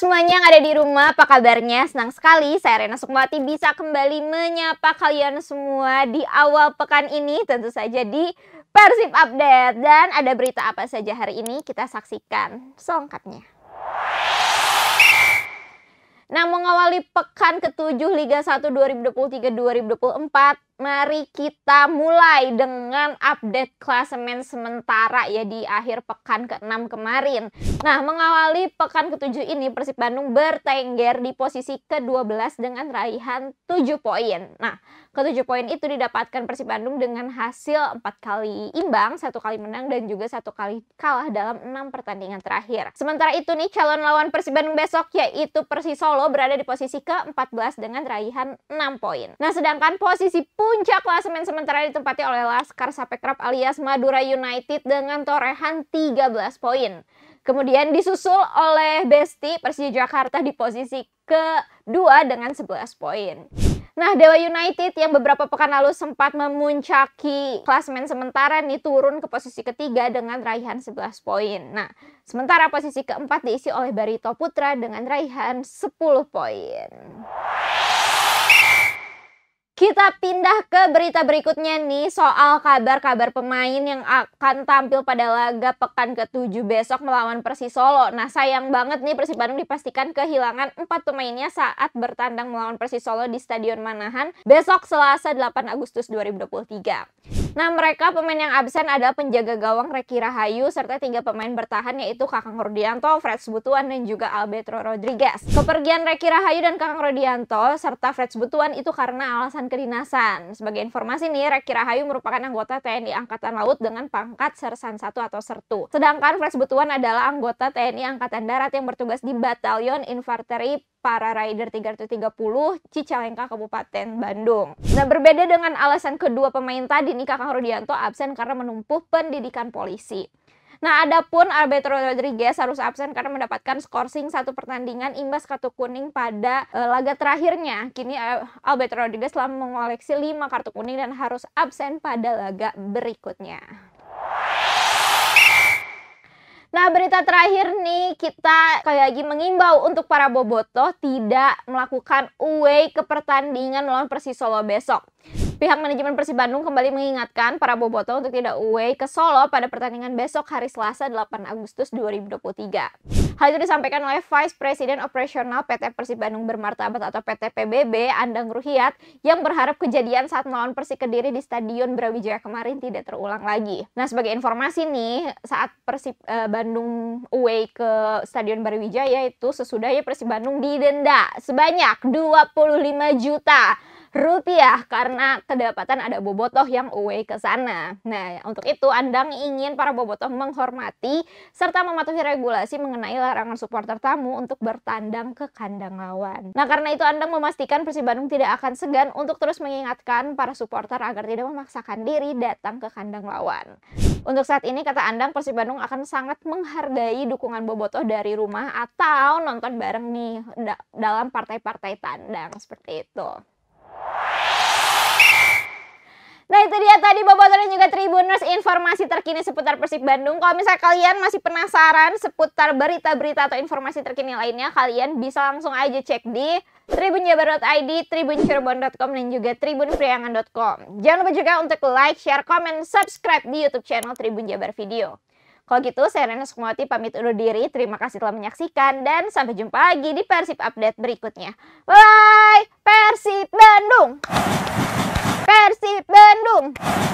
semuanya yang ada di rumah, apa kabarnya? Senang sekali saya Rena Sukmawati bisa kembali menyapa kalian semua di awal pekan ini tentu saja di Persib Update. Dan ada berita apa saja hari ini kita saksikan selengkapnya. Nah, mengawali pekan ke-7 Liga 1 2023-2024, Mari kita mulai dengan update klasemen sementara ya di akhir pekan ke-6 kemarin. Nah, mengawali pekan ke-7 ini Persib Bandung bertengger di posisi ke-12 dengan raihan 7 poin. Nah, ke-7 poin itu didapatkan Persib Bandung dengan hasil 4 kali imbang, satu kali menang dan juga satu kali kalah dalam 6 pertandingan terakhir. Sementara itu nih calon lawan Persib Bandung besok yaitu Persis Solo berada di posisi ke-14 dengan raihan 6 poin. Nah, sedangkan posisi pun Puncak klasemen sementara ditempati oleh Laskar Sapekrab alias Madura United dengan torehan 13 poin. Kemudian disusul oleh Besti Persija Jakarta di posisi kedua dengan 11 poin. Nah, Dewa United yang beberapa pekan lalu sempat memuncaki klasemen sementara ini turun ke posisi ketiga dengan raihan 11 poin. Nah, sementara posisi keempat diisi oleh Barito Putra dengan raihan 10 poin. Kita pindah ke berita berikutnya nih soal kabar-kabar pemain yang akan tampil pada laga pekan ke-7 besok melawan Persis Solo. Nah sayang banget nih Persib Bandung dipastikan kehilangan empat pemainnya saat bertandang melawan Persis Solo di Stadion Manahan besok Selasa 8 Agustus 2023. Nah, mereka pemain yang absen adalah penjaga gawang Reki Rahayu serta tiga pemain bertahan yaitu Kakang Rodianto, Fred Sebutuan dan juga Alberto Rodriguez. Kepergian Reki Rahayu dan Kakang Rodianto serta Fred Sebutuan itu karena alasan kedinasan. Sebagai informasi nih, Reki Rahayu merupakan anggota TNI Angkatan Laut dengan pangkat Sersan 1 atau Sertu. Sedangkan Fred Sebutuan adalah anggota TNI Angkatan Darat yang bertugas di Batalion Infanteri para rider 330 Cicalengka Kabupaten Bandung. Nah berbeda dengan alasan kedua pemain tadi nih Kakang Rudianto absen karena menumpuh pendidikan polisi. Nah, adapun Alberto Rodriguez harus absen karena mendapatkan skorsing satu pertandingan imbas kartu kuning pada e, laga terakhirnya. Kini eh, Alberto Rodriguez telah mengoleksi lima kartu kuning dan harus absen pada laga berikutnya. Nah, berita terakhir nih, kita kayak lagi mengimbau untuk para bobotoh tidak melakukan away ke pertandingan melawan Persis Solo besok. Pihak manajemen Persib Bandung kembali mengingatkan para bobotoh untuk tidak away ke Solo pada pertandingan besok hari Selasa 8 Agustus 2023. Hal itu disampaikan oleh Vice President Operasional PT Persib Bandung Bermartabat atau PT PBB, Andang Ruhiat, yang berharap kejadian saat melawan Persik Kediri di Stadion Brawijaya kemarin tidak terulang lagi. Nah, sebagai informasi nih, saat Persib eh, Bandung away ke Stadion Brawijaya itu sesudahnya Persib Bandung didenda sebanyak 25 juta rupiah karena kedapatan ada bobotoh yang away ke sana. Nah, untuk itu Andang ingin para bobotoh menghormati serta mematuhi regulasi mengenai larangan supporter tamu untuk bertandang ke kandang lawan. Nah, karena itu Andang memastikan Persib Bandung tidak akan segan untuk terus mengingatkan para supporter agar tidak memaksakan diri datang ke kandang lawan. Untuk saat ini kata Andang Persib Bandung akan sangat menghargai dukungan bobotoh dari rumah atau nonton bareng nih dalam partai-partai tandang seperti itu. Nah itu dia tadi Bobotoh dan juga Tribuners informasi terkini seputar Persib Bandung. Kalau misal kalian masih penasaran seputar berita-berita atau informasi terkini lainnya, kalian bisa langsung aja cek di tribunjabar.id, tribuncirebon.com, dan juga tribunpriangan.com. Jangan lupa juga untuk like, share, komen, subscribe di YouTube channel Tribun Jabar Video. Kalau gitu, saya Rena Sukmawati pamit undur diri. Terima kasih telah menyaksikan dan sampai jumpa lagi di Persib Update berikutnya. Bye! Persib Bandung! John?